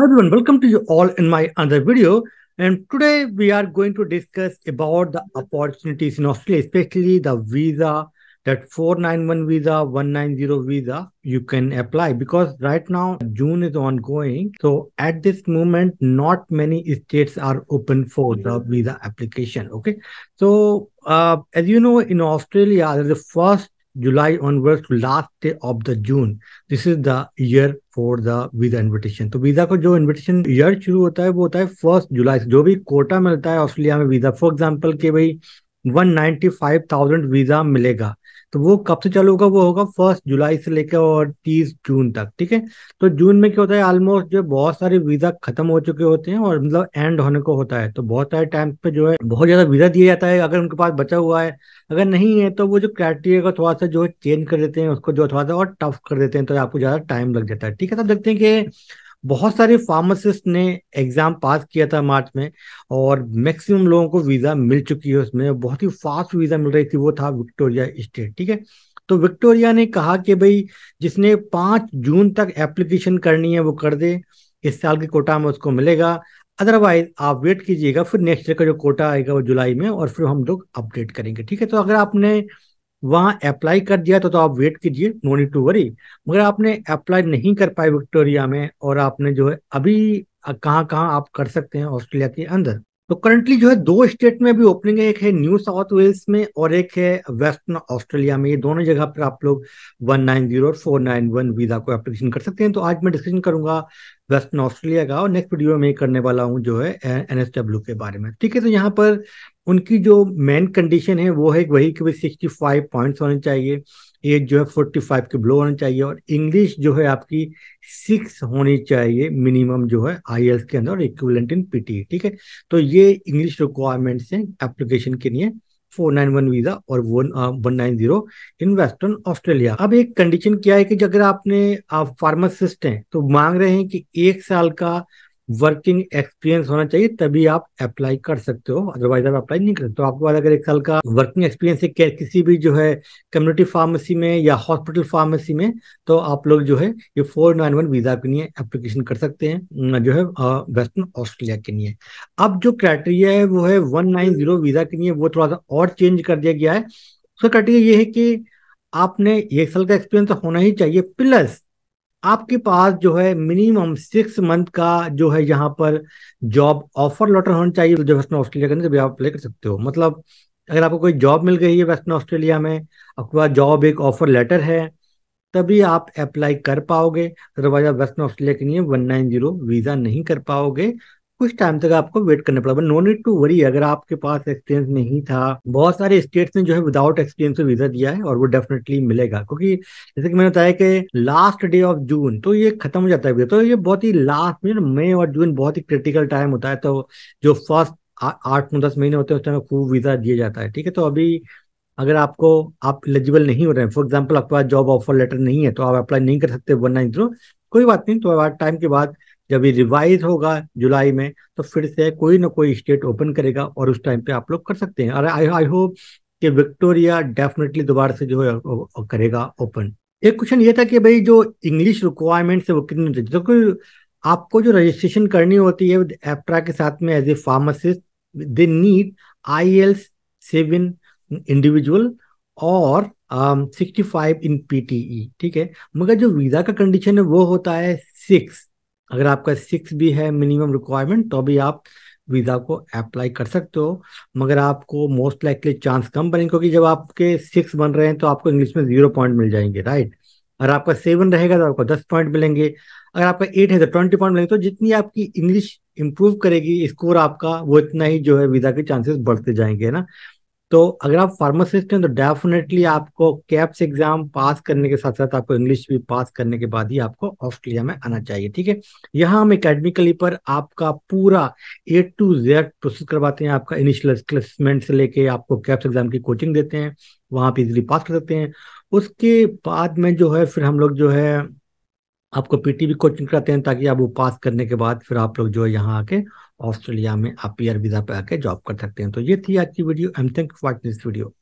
Hi everyone, welcome to you all in my another video. And today we are going to discuss about the opportunities in Australia, especially the visa, that 491 visa, 190 visa you can apply because right now June is ongoing. So at this moment, not many states are open for the visa application. Okay. So uh, as you know, in Australia, the first July onwards to last day of the June this is the year for the visa invitation तो visa का जो invitation year शुरू होता है वो होता है first जुलाई से जो भी कोटा मिलता है ऑस्ट्रेलिया में वीजा फॉर एग्जाम्पल के भाई वन फाइव थाउजेंड वीजा मिलेगा तो वो कब से चालू होगा वो होगा फर्स्ट जुलाई से लेकर और तीस जून तक ठीक है तो जून में क्या होता है ऑलमोस्ट जो बहुत सारे वीजा खत्म हो चुके होते हैं और मतलब एंड होने को होता है तो बहुत सारे टाइम पे जो है बहुत ज्यादा वीजा दिया जाता है अगर उनके पास बचा हुआ है अगर नहीं है तो वो जो क्राइटेरिया का थोड़ा सा जो चेंज कर देते हैं उसको जो थोड़ा सा और टफ कर देते हैं तो आपको ज्यादा टाइम लग जाता है ठीक है तब तो देखते हैं कि बहुत सारे फार्मासिस्ट ने एग्जाम पास किया था मार्च में और मैक्सिमम लोगों को वीजा मिल चुकी है उसमें बहुत ही फास्ट वीजा मिल रही थी वो था विक्टोरिया स्टेट ठीक है तो विक्टोरिया ने कहा कि भाई जिसने पांच जून तक एप्लीकेशन करनी है वो कर दे इस साल के कोटा में उसको मिलेगा अदरवाइज आप वेट कीजिएगा फिर नेक्स्ट ईयर का जो कोटा आएगा वो जुलाई में और फिर हम लोग अपडेट करेंगे ठीक है तो अगर आपने वहां अप्लाई कर दिया तो, तो आप वेट कीजिए नो नीड टू वरी मगर आपने अप्लाई नहीं कर पाए विक्टोरिया में और आपने जो है अभी कहाँ कहाँ आप कर सकते हैं ऑस्ट्रेलिया के अंदर तो करंटली जो है दो स्टेट में भी ओपनिंग है एक है न्यू साउथ वेल्स में और एक है वेस्टर्न ऑस्ट्रेलिया में ये दोनों जगह पर आप लोग वन नाइन जीरो और फोर नाइन वन वीजा को एप्लीकेशन कर सकते हैं तो आज मैं डिस्कशन करूंगा वेस्टर्न ऑस्ट्रेलिया का और नेक्स्ट वीडियो में करने वाला हूँ जो है एनएसडब्ल्यू के बारे में ठीक है तो यहाँ पर उनकी जो मेन कंडीशन है वो है वही कि भाई सिक्सटी फाइव पॉइंट्स होने चाहिए एज जो है फोर्टी फाइव के ब्लो होना चाहिए और इंग्लिश जो है आपकी सिक्स होनी चाहिए मिनिमम जो है आई के अंदर और इक्वलेंट इन पीटी ठीक है तो ये इंग्लिश रिक्वायरमेंट्स हैं एप्लीकेशन के लिए फोर नाइन वन वीजा और one one nine zero in Western Australia अब एक कंडीशन क्या है कि अगर आपने आप फार्मासिस्ट हैं तो मांग रहे हैं कि एक साल का वर्किंग एक्सपीरियंस होना चाहिए तभी आप अप्लाई कर सकते हो अदरवाइज आप अप्लाई नहीं कर सकते तो आपके पास अगर एक साल का वर्किंग एक्सपीरियंस है किसी भी जो है कम्युनिटी फार्मेसी में या हॉस्पिटल फार्मेसी में तो आप लोग जो है ये फोर नाइन वन वीजा के लिए एप्लीकेशन कर सकते हैं जो है वेस्टर्न ऑस्ट्रेलिया के लिए अब जो क्राइटेरिया है वो है वन नाइन जीरो वीजा के लिए वो थोड़ा सा और चेंज कर दिया गया है उसका क्राइटेरिया ये है कि आपने एक साल का एक्सपीरियंस तो होना ही चाहिए प्लस आपके पास जो है मिनिमम सिक्स मंथ का जो है यहाँ पर जॉब ऑफर लेटर होना चाहिए जो वेस्टर्न ऑस्ट्रेलिया के अंदर भी आप अप्लाई कर सकते हो मतलब अगर आपको कोई जॉब मिल गई है वेस्टर्न ऑस्ट्रेलिया में आपके पास जॉब एक ऑफर लेटर है तभी आप अप्लाई कर पाओगे अदरवाइज आप वेस्टर्न ऑस्ट्रेलिया के लिए वन नाइन जीरो वीज़ा नहीं कर पाओगे कुछ टाइम तक आपको वेट करना पड़ा नो नीड टू वरी अगर आपके पास एक्सपीरियंस नहीं था बहुत सारे स्टेट्स ने जो है विदाउट एक्सपीरियंस वीजा दिया है और वो डेफिनेटली मिलेगा क्योंकि जैसे कि मैंने बताया कि लास्ट डे ऑफ जून तो ये खत्म हो जाता है तो ये बहुत ही लास्ट में मई और जून बहुत ही क्रिटिकल टाइम होता है तो जो फर्स्ट आठ नौ दस महीने होते हैं उस टाइम खूब वीजा दिया जाता है ठीक है तो अभी अगर आपको आप एलिजिबल नहीं हो रहे हैं फॉर एग्जाम्पल आपके पास जॉब ऑफर लेटर नहीं है तो आप अप्लाई नहीं कर सकते वन नाइन जीरो कोई बात नहीं तो टाइम के बाद जब ये रिवाइज होगा जुलाई में तो फिर से कोई ना कोई स्टेट ओपन करेगा और उस टाइम पे आप लोग कर सकते हैं और आई आई होप कि विक्टोरिया डेफिनेटली दोबारा से जो है करेगा ओपन एक क्वेश्चन ये था कि भाई जो इंग्लिश रिक्वायरमेंट है वो कितनी होती है आपको जो रजिस्ट्रेशन करनी होती है एप्ट्रा के साथ में as a pharmacist they need I L seven individual और सिक्सटी फाइव इन पीटीई ठीक है मगर जो वीजा का कंडीशन है वो होता है सिक्स अगर आपका सिक्स भी है मिनिमम रिक्वायरमेंट तो भी आप वीज़ा को अप्लाई कर सकते हो मगर आपको मोस्ट लाइकली चांस कम बनेंगे क्योंकि जब आपके सिक्स बन रहे हैं तो आपको इंग्लिश में जीरो पॉइंट मिल जाएंगे राइट अगर आपका सेवन रहेगा तो आपको दस पॉइंट मिलेंगे अगर आपका एट है तो ट्वेंटी पॉइंट मिलेंगे तो जितनी आपकी इंग्लिश इंप्रूव करेगी स्कोर आपका वो इतना ही जो है वीज़ा के चांसेस बढ़ते जाएंगे है ना तो अगर आप फार्मासिस्ट हैं तो डेफिनेटली आपको कैप्स एग्जाम पास करने के साथ साथ आपको इंग्लिश भी पास करने के बाद ही आपको ऑस्ट्रेलिया में आना चाहिए ठीक है यहाँ हम एकेडमिकली पर आपका पूरा ए टू जेड प्रोसेस करवाते हैं आपका इनिशियल क्लेसमेंट से लेके आपको कैप्स एग्जाम की कोचिंग देते हैं वहाँ पर इजिली पास कर सकते हैं उसके बाद में जो है फिर हम लोग जो है आपको पीटी भी कोचिंग कराते हैं ताकि आप वो पास करने के बाद फिर आप लोग जो है यहाँ आके ऑस्ट्रेलिया में आप पीआर वीजा पे आके जॉब कर सकते हैं तो ये थी आज की video I am thank for this video